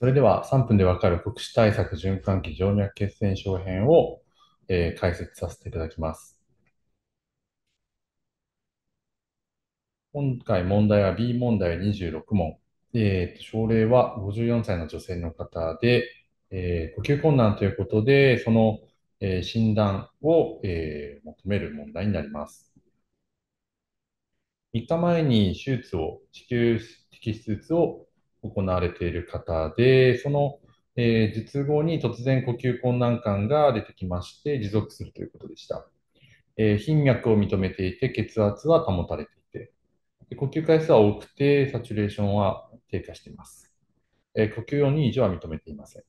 それでは3分でわかる福祉対策循環器静脈血栓症編を、えー、解説させていただきます。今回問題は B 問題26問。えーと、症例は54歳の女性の方で、えー、呼吸困難ということで、その、えー、診断を、えー、求める問題になります。3日前に手術を、子宮摘出手術を行われている方で、その、えー、術後に突然呼吸困難感が出てきまして、持続するということでした。えー、頻脈を認めていて、血圧は保たれていて、呼吸回数は多くて、サチュレーションは低下しています。えー、呼吸用に異常は認めていません。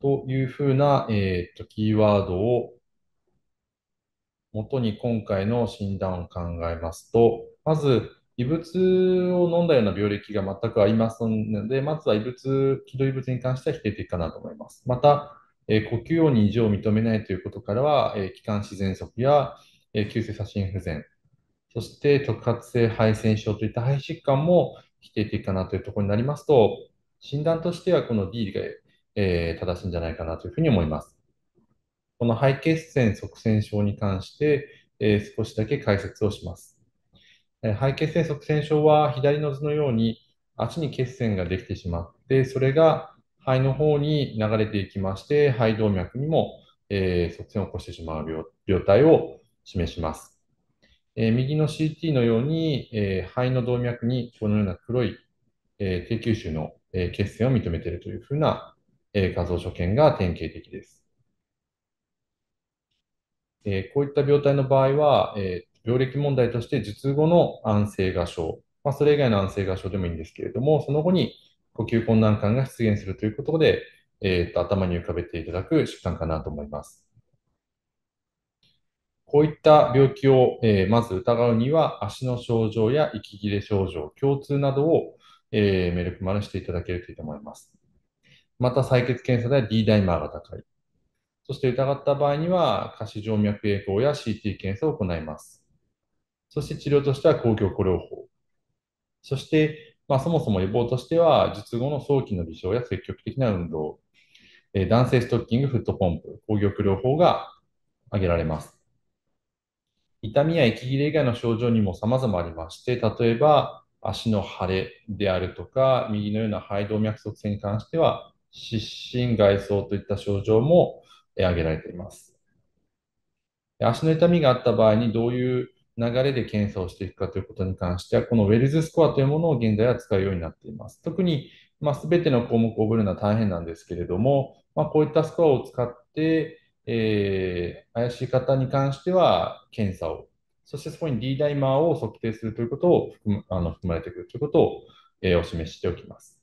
というふうな、えーと、とキーワードを元に今回の診断を考えますと、まず、異物を飲んだような病歴が全くありませんので、まずは異物、気道異物に関しては否定的かなと思います。また、え呼吸音に異常を認めないということからは、え気管支喘息や、え急性左心不全、そして特発性肺腺症といった肺疾患も否定的かなというところになりますと、診断としてはこの D が、え正しいんじゃないかなというふうに思います。この肺血栓塞栓症に関して、え少しだけ解説をします。肺血栓塞栓症は左の図のように足に血栓ができてしまって、それが肺の方に流れていきまして、肺動脈にも、えー、側線を起こしてしまう病態を示します。えー、右の CT のように、えー、肺の動脈にこのような黒い、え低吸収の、え血栓を認めているというふうな、え画像所見が典型的です。えこういった病態の場合は、え病歴問題として術後の安静画症、まあ、それ以外の安静画症でもいいんですけれども、その後に呼吸困難感が出現するということで、えーと、と頭に浮かべていただく疾患かなと思います。こういった病気を、えー、まず疑うには、足の症状や息切れ症状、共通などを、えー、メルクマルしていただけるといいと思います。また、採血検査では D ダイマーが高い。そして疑った場合には、下肢静脈栄光や CT 検査を行います。そして治療としては公共療法。そして、まあ、そもそも予防としては、術後の早期の微小や積極的な運動、えー、男性ストッキング、フットポンプ、抗玉療法が挙げられます。痛みや息切れ以外の症状にも様々ありまして、例えば足の腫れであるとか、右のような肺動脈側栓に関しては、湿疹、外装といった症状も挙げられています。足の痛みがあった場合にどういう流れで検査をしていくかということに関しては、このウェルズスコアというものを現在は使うようになっています。特に、まあ、全ての項目を覚えるのは大変なんですけれども、まあ、こういったスコアを使って、えー、怪しい方に関しては検査を、そしてそこに D ダイマーを測定するということを含あの含まれてくるということを、えー、お示ししておきます。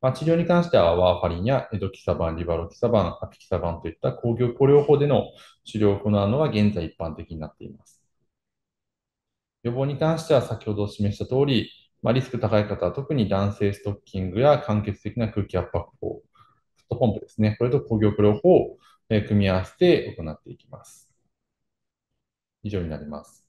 まあ、治療に関してはワーファリンやエドキサバン、リバロキサバン、アピキサバンといった工業療法での治療を行うのが現在一般的になっています。予防に関しては先ほど示した通り、まあ、リスク高い方は特に男性ストッキングや間欠的な空気圧迫法、フットポンプですね、これと工業療法を組み合わせて行っていきます。以上になります。